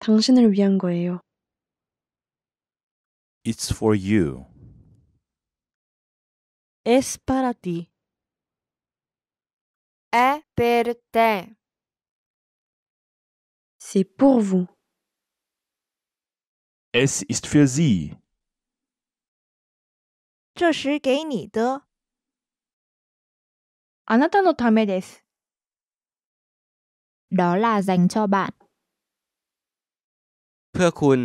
당신을 위한 거예요. It's for you. Es para ti. É per te. C'est pour vous. Es ist für sie. 这是给你的。あなたのためです。Đó là dành cho bạn. เพื่อคุณ